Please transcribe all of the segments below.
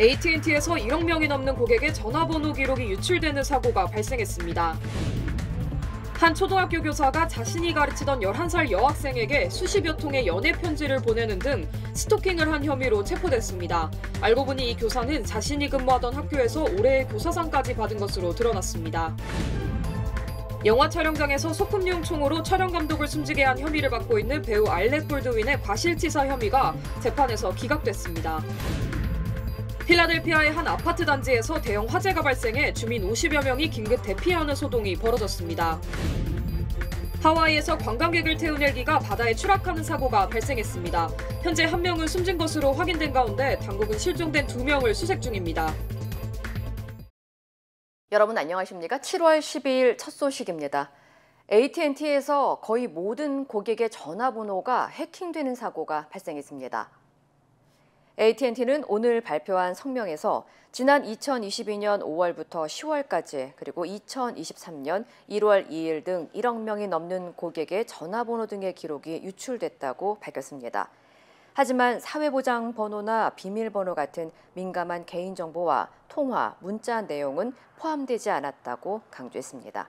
AT&T에서 1억 명이 넘는 고객의 전화번호 기록이 유출되는 사고가 발생했습니다. 한 초등학교 교사가 자신이 가르치던 11살 여학생에게 수십여 통의 연애 편지를 보내는 등 스토킹을 한 혐의로 체포됐습니다. 알고 보니 이 교사는 자신이 근무하던 학교에서 올해의 교사상까지 받은 것으로 드러났습니다. 영화 촬영장에서 소품용 총으로 촬영 감독을 숨지게 한 혐의를 받고 있는 배우 알렉 볼드윈의 과실치사 혐의가 재판에서 기각됐습니다. 필라델피아의 한 아파트 단지에서 대형 화재가 발생해 주민 50여 명이 긴급 대피하는 소동이 벌어졌습니다. 하와이에서 관광객을 태운 헬기가 바다에 추락하는 사고가 발생했습니다. 현재 한 명은 숨진 것으로 확인된 가운데 당국은 실종된 두 명을 수색 중입니다. 여러분 안녕하십니까? 7월 12일 첫 소식입니다. AT&T에서 거의 모든 고객의 전화번호가 해킹되는 사고가 발생했습니다. AT&T는 오늘 발표한 성명에서 지난 2022년 5월부터 10월까지 그리고 2023년 1월 2일 등 1억 명이 넘는 고객의 전화번호 등의 기록이 유출됐다고 밝혔습니다. 하지만 사회보장 번호나 비밀번호 같은 민감한 개인정보와 통화, 문자 내용은 포함되지 않았다고 강조했습니다.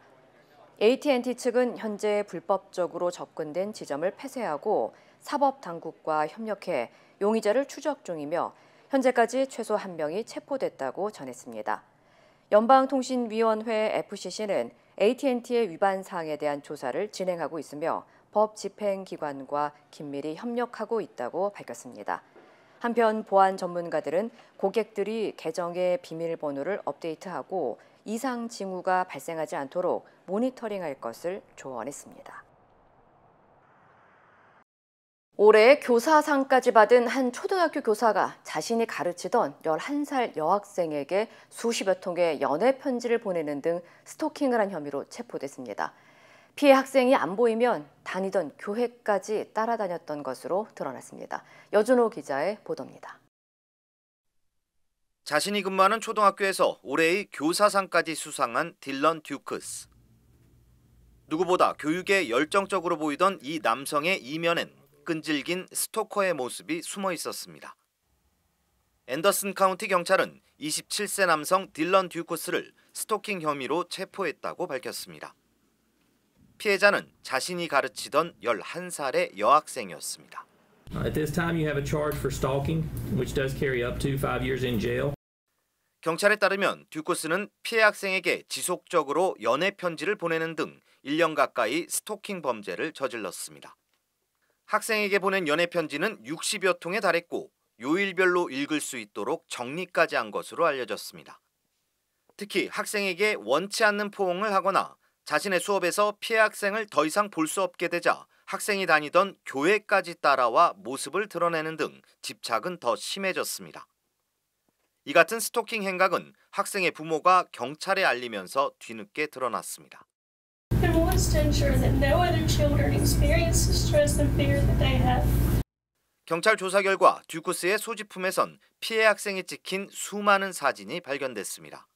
AT&T 측은 현재 불법적으로 접근된 지점을 폐쇄하고 사법 당국과 협력해 용의자를 추적 중이며 현재까지 최소 한 명이 체포됐다고 전했습니다. 연방통신위원회 FCC는 AT&T의 위반 사항에 대한 조사를 진행하고 있으며 법 집행기관과 긴밀히 협력하고 있다고 밝혔습니다. 한편 보안 전문가들은 고객들이 계정의 비밀번호를 업데이트하고 이상 징후가 발생하지 않도록 모니터링할 것을 조언했습니다. 올해 교사상까지 받은 한 초등학교 교사가 자신이 가르치던 11살 여학생에게 수십여 통의 연애 편지를 보내는 등 스토킹을 한 혐의로 체포됐습니다. 피해 학생이 안 보이면 다니던 교회까지 따라다녔던 것으로 드러났습니다. 여준호 기자의 보도입니다. 자신이 근무하는 초등학교에서 올해의 교사상까지 수상한 딜런 듀크스. 누구보다 교육에 열정적으로 보이던 이 남성의 이면엔 끈질긴 스토커의 모습이 숨어 있었습니다. 앤더슨 카운티 경찰은 27세 남성 딜런 듀코스를 스토킹 혐의로 체포했다고 밝혔습니다. 피해자는 자신이 가르치던 11살의 여학생이었습니다. 경찰에 따르면 듀코스는 피해 학생에게 지속적으로 연애 편지를 보내는 등 1년 가까이 스토킹 범죄를 저질렀습니다. 학생에게 보낸 연애 편지는 60여 통에 달했고 요일별로 읽을 수 있도록 정리까지 한 것으로 알려졌습니다. 특히 학생에게 원치 않는 포옹을 하거나 자신의 수업에서 피해 학생을 더 이상 볼 수 없게 되자 학생이 다니던 교회까지 따라와 모습을 드러내는 등 집착은 더 심해졌습니다. 이 같은 스토킹 행각은 학생의 부모가 경찰에 알리면서 뒤늦게 드러났습니다. m i s t ensure that no other children experience the stress and fear that they have. 경찰 조사 결과 듀쿠스의 소지품에선 피해 학생이 찍힌 수많은 사진이 발견됐습니다.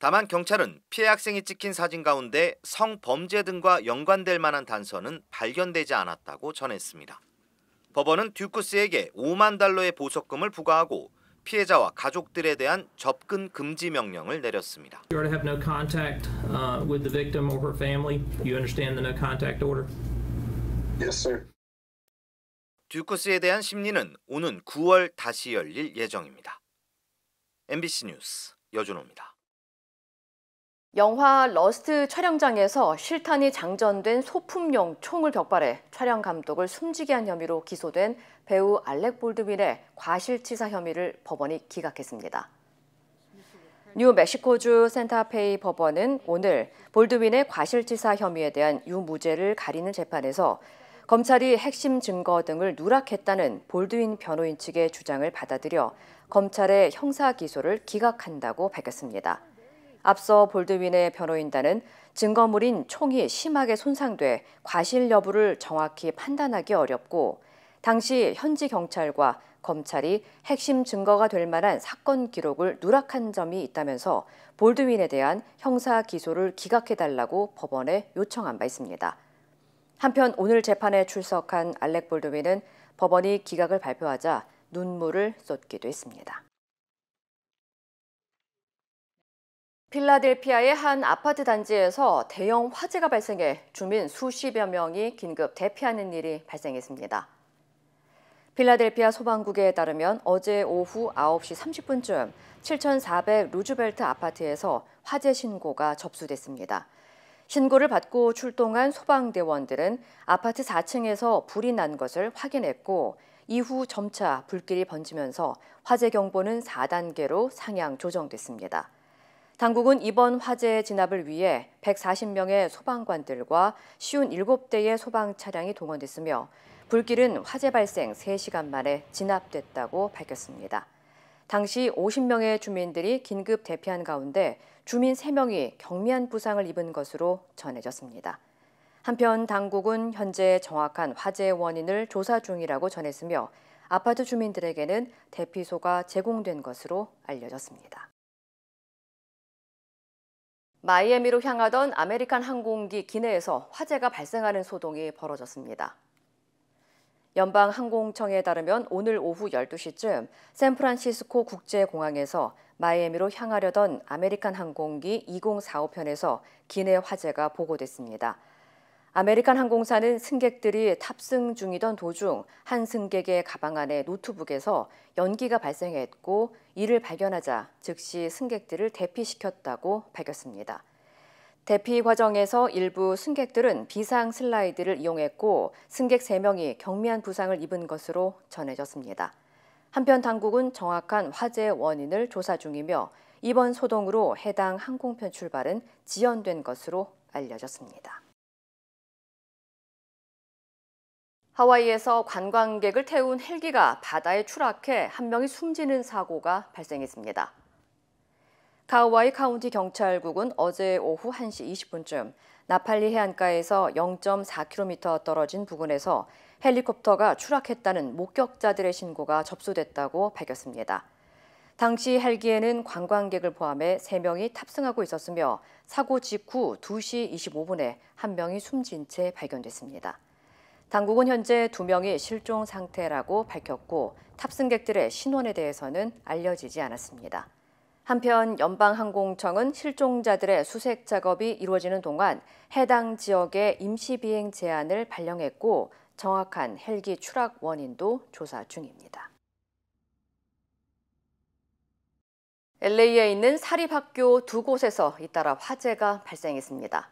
다만 경찰은 피해 학생이 찍힌 사진 가운데 성범죄 등과 연관될 만한 단서는 발견되지 않았다고 전했습니다. 법원은 듀쿠스에게 5만 달러의 보석금을 부과하고 피해자와 가족들에 대한 접근 금지 명령을 내렸습니다. You are to have no contact uh, with the victim or her family. You understand the no contact order? Yes, sir. 듀쿠스에 대한 심리는 오는 9월 다시 열릴 예정입니다. MBC 뉴스 여준호입니다. 영화 러스트 촬영장에서 실탄이 장전된 소품용 총을 격발해 촬영 감독을 숨지게 한 혐의로 기소된 배우 알렉 볼드윈의 과실치사 혐의를 법원이 기각했습니다. 뉴 멕시코주 센타페이 법원은 오늘 볼드윈의 과실치사 혐의에 대한 유무죄를 가리는 재판에서 검찰이 핵심 증거 등을 누락했다는 볼드윈 변호인 측의 주장을 받아들여 검찰의 형사 기소를 기각한다고 밝혔습니다. 앞서 볼드윈의 변호인단은 증거물인 총이 심하게 손상돼 과실 여부를 정확히 판단하기 어렵고 당시 현지 경찰과 검찰이 핵심 증거가 될 만한 사건 기록을 누락한 점이 있다면서 볼드윈에 대한 형사 기소를 기각해달라고 법원에 요청한 바 있습니다. 한편 오늘 재판에 출석한 알렉 볼드윈은 법원이 기각을 발표하자 눈물을 쏟기도 했습니다. 필라델피아의 한 아파트 단지에서 대형 화재가 발생해 주민 수십여 명이 긴급 대피하는 일이 발생했습니다. 필라델피아 소방국에 따르면 어제 오후 9시 30분쯤 7,400 루즈벨트 아파트에서 화재 신고가 접수됐습니다. 신고를 받고 출동한 소방대원들은 아파트 4층에서 불이 난 것을 확인했고 이후 점차 불길이 번지면서 화재 경보는 4단계로 상향 조정됐습니다. 당국은 이번 화재의 진압을 위해 140명의 소방관들과 쉬운 7대의 소방 차량이 동원됐으며 불길은 화재 발생 3시간 만에 진압됐다고 밝혔습니다. 당시 50명의 주민들이 긴급 대피한 가운데 주민 3명이 경미한 부상을 입은 것으로 전해졌습니다. 한편 당국은 현재 정확한 화재 원인을 조사 중이라고 전했으며 아파트 주민들에게는 대피소가 제공된 것으로 알려졌습니다. 마이애미로 향하던 아메리칸 항공기 기내에서 화재가 발생하는 소동이 벌어졌습니다. 연방항공청에 따르면 오늘 오후 12시쯤 샌프란시스코 국제공항에서 마이애미로 향하려던 아메리칸 항공기 2045편에서 기내 화재가 보고됐습니다. 아메리칸 항공사는 승객들이 탑승 중이던 도중 한 승객의 가방 안에 노트북에서 연기가 발생했고 이를 발견하자 즉시 승객들을 대피시켰다고 밝혔습니다. 대피 과정에서 일부 승객들은 비상 슬라이드를 이용했고 승객 3명이 경미한 부상을 입은 것으로 전해졌습니다. 한편 당국은 정확한 화재 원인을 조사 중이며 이번 소동으로 해당 항공편 출발은 지연된 것으로 알려졌습니다. 하와이에서 관광객을 태운 헬기가 바다에 추락해 한 명이 숨지는 사고가 발생했습니다. 카우와이 카운티 경찰국은 어제 오후 1시 20분쯤 나팔리 해안가에서 0.4km 떨어진 부근에서 헬리콥터가 추락했다는 목격자들의 신고가 접수됐다고 밝혔습니다. 당시 헬기에는 관광객을 포함해 3명이 탑승하고 있었으며 사고 직후 2시 25분에 한명이 숨진 채 발견됐습니다. 당국은 현재 두명이 실종 상태라고 밝혔고 탑승객들의 신원에 대해서는 알려지지 않았습니다. 한편 연방항공청은 실종자들의 수색 작업이 이루어지는 동안 해당 지역의 임시 비행 제한을 발령했고 정확한 헬기 추락 원인도 조사 중입니다. LA에 있는 사립학교 두 곳에서 잇따라 화재가 발생했습니다.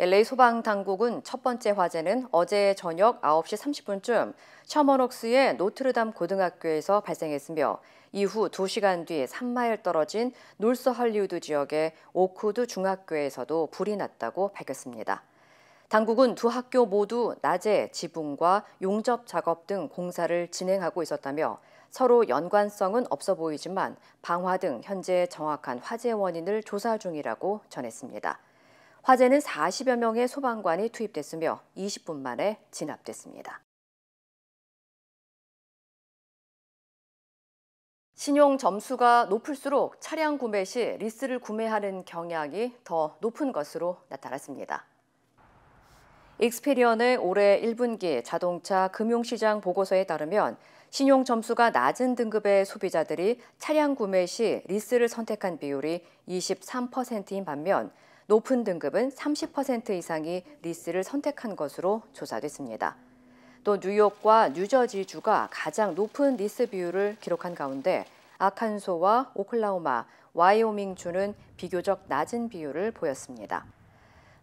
LA 소방 당국은 첫 번째 화재는 어제 저녁 9시 30분쯤 셔먼옥스의 노트르담 고등학교에서 발생했으며 이후 2시간 뒤 3마일 떨어진 놀스 할리우드 지역의 오크드 중학교에서도 불이 났다고 밝혔습니다. 당국은 두 학교 모두 낮에 지붕과 용접 작업 등 공사를 진행하고 있었다며 서로 연관성은 없어 보이지만 방화 등 현재 정확한 화재 원인을 조사 중이라고 전했습니다. 화재는 40여 명의 소방관이 투입됐으며 20분 만에 진압됐습니다. 신용 점수가 높을수록 차량 구매 시 리스를 구매하는 경향이 더 높은 것으로 나타났습니다. 익스페리언의 올해 1분기 자동차 금융시장 보고서에 따르면 신용 점수가 낮은 등급의 소비자들이 차량 구매 시 리스를 선택한 비율이 23%인 반면 높은 등급은 30% 이상이 리스를 선택한 것으로 조사됐습니다. 또 뉴욕과 뉴저지주가 가장 높은 리스 비율을 기록한 가운데 아칸소와 오클라호마, 와이오밍 주는 비교적 낮은 비율을 보였습니다.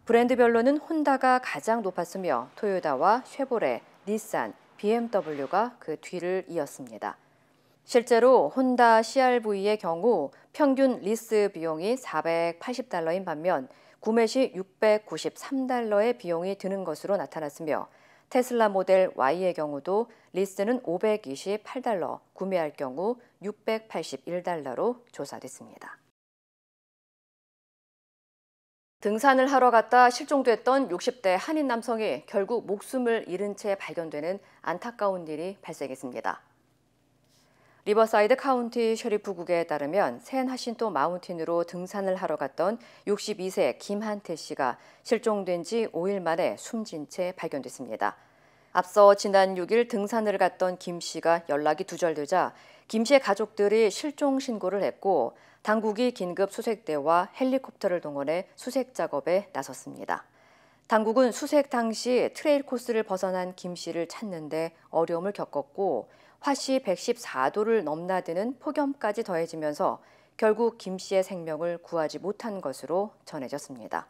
브랜드별로는 혼다가 가장 높았으며 토요다와 쉐보레, 닛산, BMW가 그 뒤를 이었습니다. 실제로 혼다 CR-V의 경우 평균 리스 비용이 480달러인 반면 구매 시 693달러의 비용이 드는 것으로 나타났으며 테슬라 모델 Y의 경우도 리스는 528달러, 구매할 경우 681달러로 조사됐습니다. 등산을 하러 갔다 실종됐던 60대 한인 남성이 결국 목숨을 잃은 채 발견되는 안타까운 일이 발생했습니다. 리버사이드 카운티 셔리프국에 따르면 샌 하신토 마운틴으로 등산을 하러 갔던 62세 김한태 씨가 실종된 지 5일 만에 숨진 채 발견됐습니다. 앞서 지난 6일 등산을 갔던 김 씨가 연락이 두절되자 김 씨의 가족들이 실종 신고를 했고 당국이 긴급 수색대와 헬리콥터를 동원해 수색 작업에 나섰습니다. 당국은 수색 당시 트레일 코스를 벗어난 김 씨를 찾는데 어려움을 겪었고 화씨 114도를 넘나드는 폭염까지 더해지면서 결국 김 씨의 생명을 구하지 못한 것으로 전해졌습니다.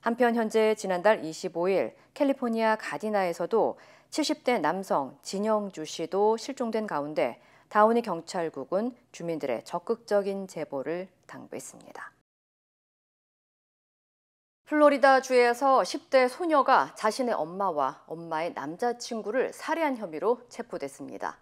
한편 현재 지난달 25일 캘리포니아 가디나에서도 70대 남성 진영주 씨도 실종된 가운데 다우니 경찰국은 주민들의 적극적인 제보를 당부했습니다. 플로리다 주에서 10대 소녀가 자신의 엄마와 엄마의 남자친구를 살해한 혐의로 체포됐습니다.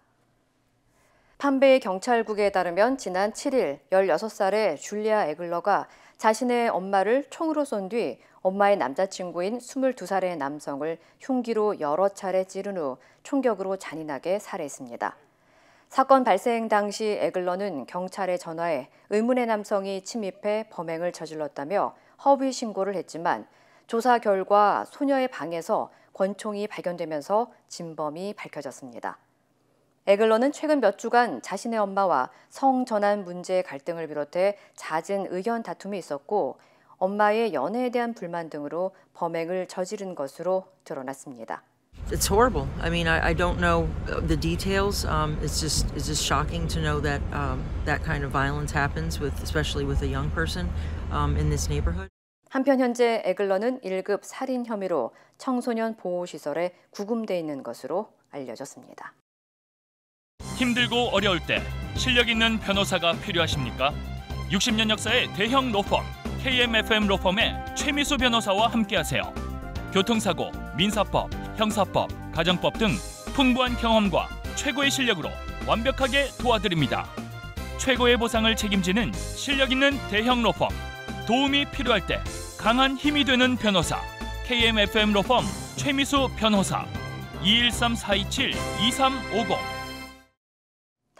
판베이 경찰국에 따르면 지난 7일 16살의 줄리아 에글러가 자신의 엄마를 총으로 쏜 뒤 엄마의 남자친구인 22살의 남성을 흉기로 여러 차례 찌른 후 총격으로 잔인하게 살해했습니다. 사건 발생 당시 에글러는 경찰에 전화해 의문의 남성이 침입해 범행을 저질렀다며 허위 신고를 했지만 조사 결과 소녀의 방에서 권총이 발견되면서 진범이 밝혀졌습니다. 에글러는 최근 몇 주간 자신의 엄마와 성전환 문제의 갈등을 비롯해 잦은 의견 다툼이 있었고 엄마의 연애에 대한 불만 등으로 범행을 저지른 것으로 드러났습니다. It's horrible. I mean, I, I don't know the details. Um, it's just it's just shocking to know that um, that kind of violence happens with especially with a young person um, in this neighborhood. 한편 현재 에글러는 1급 살인 혐의로 청소년 보호 시설에 구금돼 있는 것으로 알려졌습니다. 힘들고 어려울 때 실력 있는 변호사가 필요하십니까? 60년 역사의 대형 로펌 KMFM 로펌의 최미수 변호사와 함께하세요. 교통사고, 민사법, 형사법, 가정법 등 풍부한 경험과 최고의 실력으로 완벽하게 도와드립니다. 최고의 보상을 책임지는 실력 있는 대형 로펌 도움이 필요할 때 강한 힘이 되는 변호사 KMFM 로펌 최미수 변호사 213-427-2350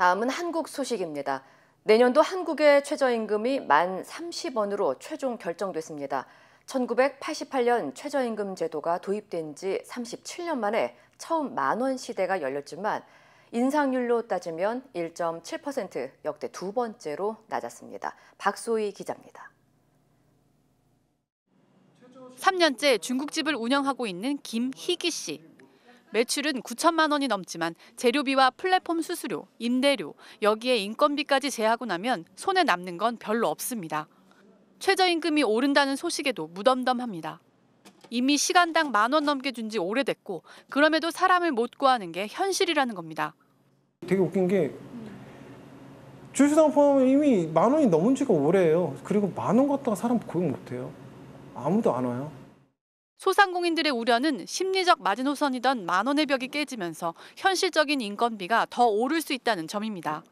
다음은 한국 소식입니다. 내년도 한국의 최저임금이 만 30원으로 최종 결정됐습니다. 1988년 최저임금 제도가 도입된 지 37년 만에 처음 만원 시대가 열렸지만 인상률로 따지면 1.7% 역대 두 번째로 낮았습니다. 박소희 기자입니다. 3년째 중국집을 운영하고 있는 김희기 씨. 매출은 9천만 원이 넘지만 재료비와 플랫폼 수수료, 임대료, 여기에 인건비까지 제하고 나면 손에 남는 건 별로 없습니다. 최저임금이 오른다는 소식에도 무덤덤합니다. 이미 시간당 만 원 넘게 준 지 오래됐고 그럼에도 사람을 못 구하는 게 현실이라는 겁니다. 되게 웃긴 게 주유소당 포 이미 만 원이 넘은 지가 오래예요. 그리고 만 원 갖다가 사람 고용 못해요. 아무도 안 와요. 소상공인들의 우려는 심리적 마지노선이던 만 원의 벽이 깨지면서 현실적인 인건비가 더 오를 수 있다는 점입니다.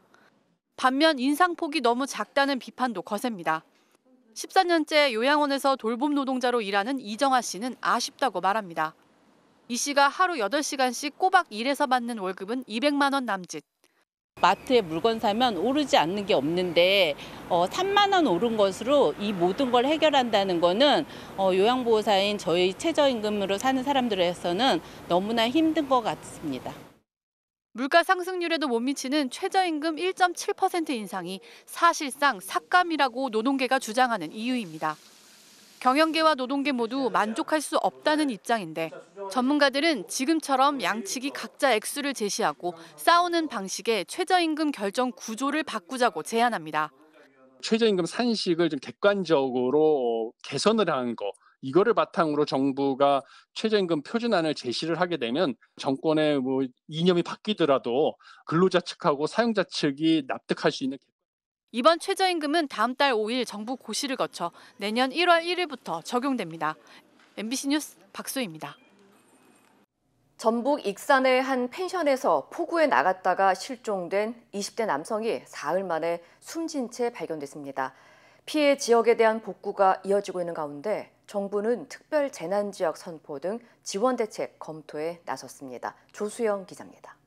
반면 인상폭이 너무 작다는 비판도 거셉니다. 14년째 요양원에서 돌봄 노동자로 일하는 이정아 씨는 아쉽다고 말합니다. 이 씨가 하루 8시간씩 꼬박 일해서 받는 월급은 200만 원 남짓. 마트에 물건 사면 오르지 않는 게 없는데 어, 3만 원 오른 것으로 이 모든 걸 해결한다는 거는 어, 요양보호사인 저희 최저임금으로 사는 사람들에서는 너무나 힘든 것 같습니다. 물가 상승률에도 못 미치는 최저임금 1.7% 인상이 사실상 삭감이라고 노동계가 주장하는 이유입니다. 경영계와 노동계 모두 만족할 수 없다는 입장인데 전문가들은 지금처럼 양측이 각자 액수를 제시하고 싸우는 방식의 최저임금 결정 구조를 바꾸자고 제안합니다. 최저임금 산식을 좀 객관적으로 개선을 한 거. 이거를 바탕으로 정부가 최저임금 표준안을 제시를 하게 되면 정권의 뭐 이념이 바뀌더라도 근로자 측하고 사용자 측이 납득할 수 있는 이번 최저임금은 다음 달 5일 정부 고시를 거쳐 내년 1월 1일부터 적용됩니다. MBC 뉴스 박수입니다. 전북 익산의 한 펜션에서 폭우에 나갔다가 실종된 20대 남성이 사흘 만에 숨진 채 발견됐습니다. 피해 지역에 대한 복구가 이어지고 있는 가운데 정부는 특별 재난 지역 선포 등 지원 대책 검토에 나섰습니다. 조수영 기자입니다.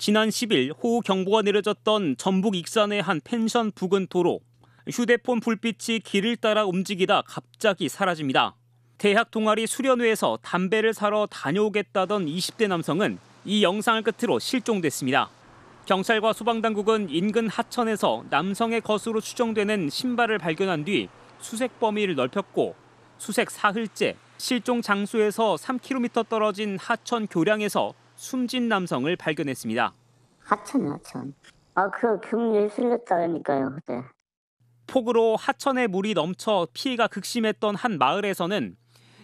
지난 10일 호우 경보가 내려졌던 전북 익산의 한 펜션 부근 도로 휴대폰 불빛이 길을 따라 움직이다 갑자기 사라집니다. 대학 동아리 수련회에서 담배를 사러 다녀오겠다던 20대 남성은 이 영상을 끝으로 실종됐습니다. 경찰과 소방당국은 인근 하천에서 남성의 것으로 추정되는 신발을 발견한 뒤 수색 범위를 넓혔고 수색 사흘째 실종 장소에서 3km 떨어진 하천 교량에서 숨진 남성을 발견했습니다. 하천 하천. 아, 아그 경류에 렸다니까요 그때. 폭우로 하천에 물이 넘쳐 피해가 극심했던 한 마을에서는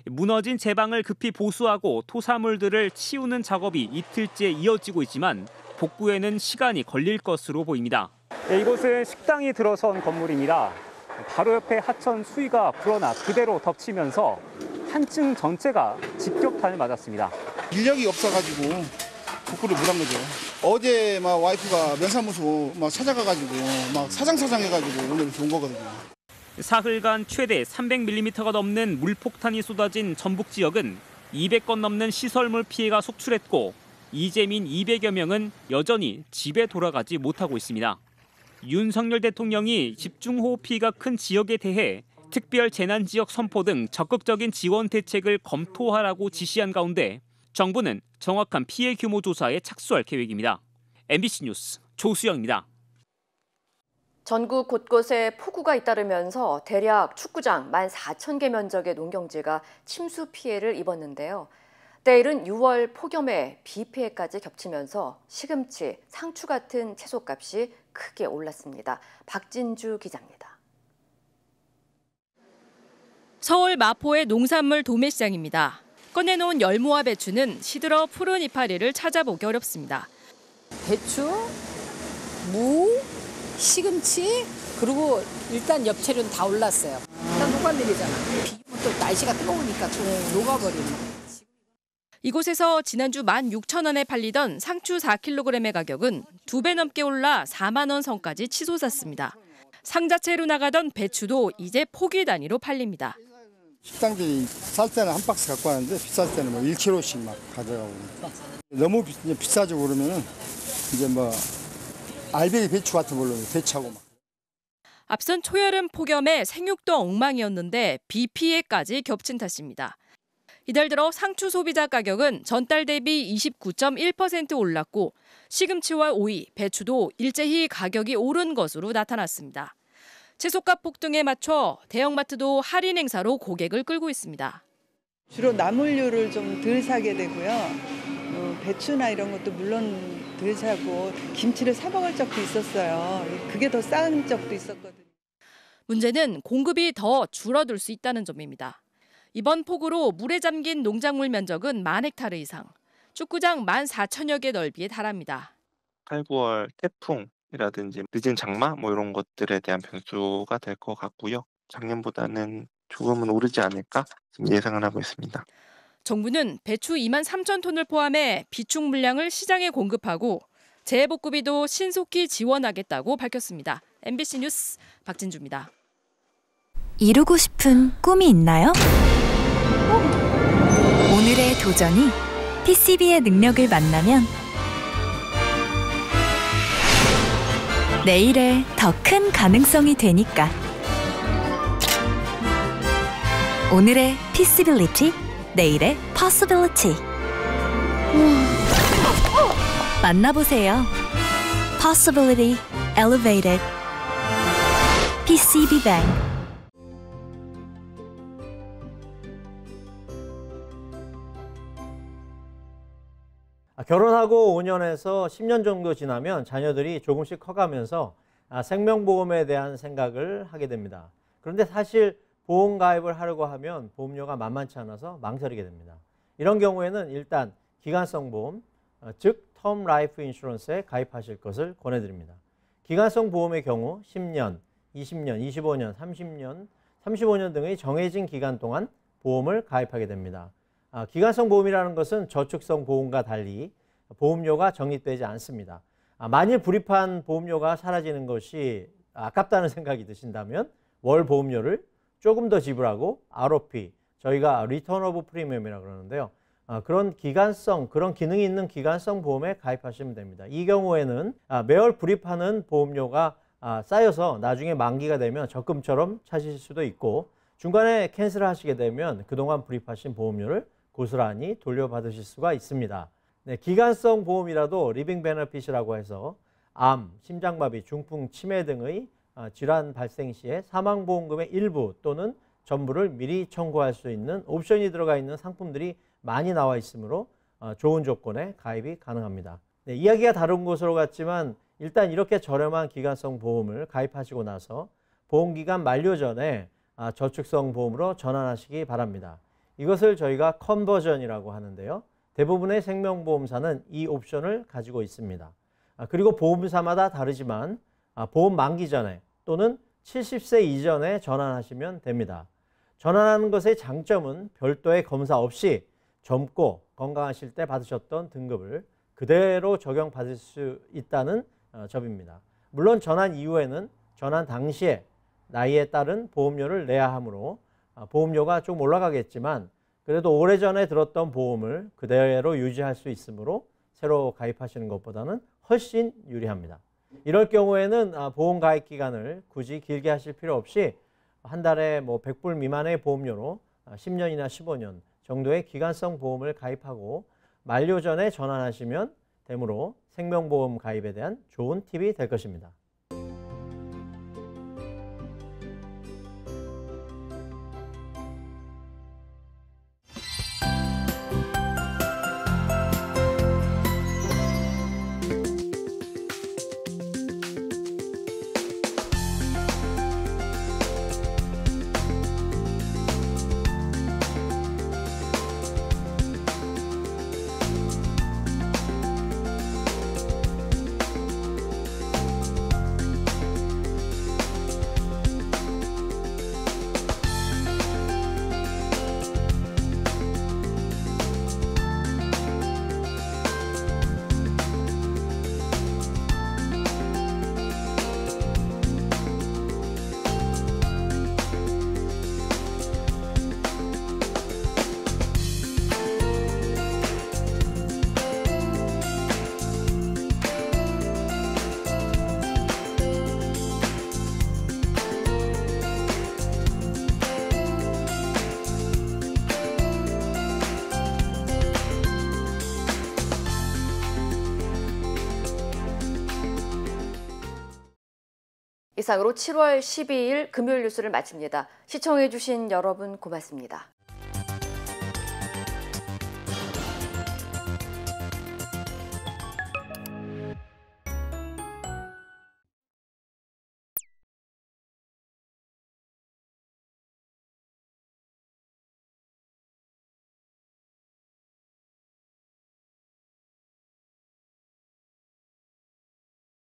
무너진 제방을 급히 보수하고 토사물들을 치우는 작업이 이틀째 이어지고 있지만 복구에는 시간이 걸릴 것으로 보입니다. 네, 이곳은 식당이 들어선 건물입니다. 바로 옆에 하천 수위가 불어나 그대로 덮치면서 한층 전체가 직격탄을 맞았습니다. 인력이 없어가지고 복구를 못한 거죠. 어제 막 와이프가 면사무소 막 찾아가가지고 막 사장사장 해가지고 오늘 이렇 거거든요. 사흘간 최대 300mm가 넘는 물폭탄이 쏟아진 전북 지역은 200건 넘는 시설물 피해가 속출했고 이재민 200여 명은 여전히 집에 돌아가지 못하고 있습니다. 윤석열 대통령이 집중호우 피해가 큰 지역에 대해 특별 재난 지역 선포 등 적극적인 지원 대책을 검토하라고 지시한 가운데 정부는 정확한 피해 규모 조사에 착수할 계획입니다. MBC 뉴스 조수영입니다. 전국 곳곳에 폭우가 잇따르면서 대략 축구장 14,000개 면적의 농경지가 침수 피해를 입었는데요. 때일은 6월 폭염에 비 피해까지 겹치면서 시금치, 상추 같은 채소값이 크게 올랐습니다. 박진주 기자입니다. 서울 마포의 농산물 도매시장입니다. 꺼내놓은 열무와 배추는 시들어 푸른 이파리를 찾아보기 어렵습니다. 배추, 무, 시금치, 그리고 일단 엽채류는 다 올랐어요. 일단 녹아내리잖아. 비면또 날씨가 뜨거우니까 또 네. 녹아버리는. 이곳에서 지난주 16,000원에 팔리던 상추 4kg의 가격은 두 배 넘게 올라 4만 원 선까지 치솟았습니다. 상자채로 나가던 배추도 이제 포기 단위로 팔립니다. 식당들이 쌀 때는 한 박스 갖고 왔는데 비쌀 때는 뭐 1kg씩 막 가져가고 니까 그러니까. 너무 비, 싸죠 그러면은 이제 뭐 알배기 배추 같은 걸로 대체하고 막. 앞선 초여름 폭염에 생육도 엉망이었는데 비 피해까지 겹친 탓입니다. 이달 들어 상추 소비자 가격은 전달 대비 29.1% 올랐고 시금치와 오이, 배추도 일제히 가격이 오른 것으로 나타났습니다. 채소값 폭등에 맞춰 대형마트도 할인 행사로 고객을 끌고 있습니다. 주로 나물류를 좀덜 사게 되고요. 어, 배추나 이런 것도 물론 덜 사고 김치를 사 먹을 적도 있었어요. 그게 더 싸은 적도 있었거든요. 문제는 공급이 더 줄어들 수 있다는 점입니다. 이번 폭우로 물에 잠긴 농작물 면적은 만 헥타르 이상, 축구장 만 4천여 개 넓이에 달합니다. 8, 9월 태풍, 라든지 늦은 장마 뭐 이런 것들에 대한 변수가 될 것 같고요. 작년보다는 조금은 오르지 않을까 예상을 하고 있습니다. 정부는 배추 2만 3천 톤을 포함해 비축 물량을 시장에 공급하고 재해복구비도 신속히 지원하겠다고 밝혔습니다. MBC 뉴스 박진주입니다. 이루고 싶은 꿈이 있나요? 오늘의 도전이 PCB의 능력을 만나면 내일의 더 큰 가능성이 되니까 오늘의 피시빌리티 내일의 possibility 만나보세요 possibility elevated PCB Bank 결혼하고 5년에서 10년 정도 지나면 자녀들이 조금씩 커가면서 아, 생명보험에 대한 생각을 하게 됩니다. 그런데 사실 보험 가입을 하려고 하면 보험료가 만만치 않아서 망설이게 됩니다. 이런 경우에는 일단 기간성 보험, 즉텀 라이프 인슈런스에 가입하실 것을 권해드립니다. 기간성 보험의 경우 10년, 20년, 25년, 30년, 35년 등의 정해진 기간 동안 보험을 가입하게 됩니다. 아, 기간성 보험이라는 것은 저축성 보험과 달리 보험료가 적립되지 않습니다. 아, 만일 불입한 보험료가 사라지는 것이 아깝다는 생각이 드신다면 월 보험료를 조금 더 지불하고 ROP, 저희가 리턴 오브 프리미엄이라고 그러는데요. 아, 그런 기간성, 그런 기능이 있는 기간성 보험에 가입하시면 됩니다. 이 경우에는 매월 불입하는 보험료가 쌓여서 나중에 만기가 되면 적금처럼 찾으실 수도 있고 중간에 캔슬하시게 되면 그동안 불입하신 보험료를 고스란히 돌려받으실 수가 있습니다. 네, 기간성 보험이라도 리빙 베너핏이라고 해서 암, 심장마비, 중풍, 치매 등의 어, 질환 발생 시에 사망보험금의 일부 또는 전부를 미리 청구할 수 있는 옵션이 들어가 있는 상품들이 많이 나와 있으므로 어, 좋은 조건에 가입이 가능합니다. 네, 이야기가 다른 곳으로 갔지만 일단 이렇게 저렴한 기간성 보험을 가입하시고 나서 보험기간 만료 전에 아, 저축성 보험으로 전환하시기 바랍니다. 이것을 저희가 컨버전이라고 하는데요. 대부분의 생명보험사는 이 옵션을 가지고 있습니다. 아, 그리고 보험사마다 다르지만 아, 보험 만기 전에 또는 70세 이전에 전환하시면 됩니다. 전환하는 것의 장점은 별도의 검사 없이 젊고 건강하실 때 받으셨던 등급을 그대로 적용받을 수 있다는 어, 점입니다. 물론 전환 이후에는 전환 당시에 나이에 따른 보험료를 내야 하므로 아, 보험료가 좀 올라가겠지만 그래도 오래전에 들었던 보험을 그대로 유지할 수 있으므로 새로 가입하시는 것보다는 훨씬 유리합니다. 이럴 경우에는 아, 보험 가입 기간을 굳이 길게 하실 필요 없이 한 달에 뭐 100불 미만의 보험료로 10년이나 아, 15년 정도의 기간성 보험을 가입하고 만료 전에 전환하시면 되므로 생명보험 가입에 대한 좋은 팁이 될 것입니다. 이상으로 7월 12일 금요일 뉴스를 마칩니다. 시청해주신 여러분 고맙습니다.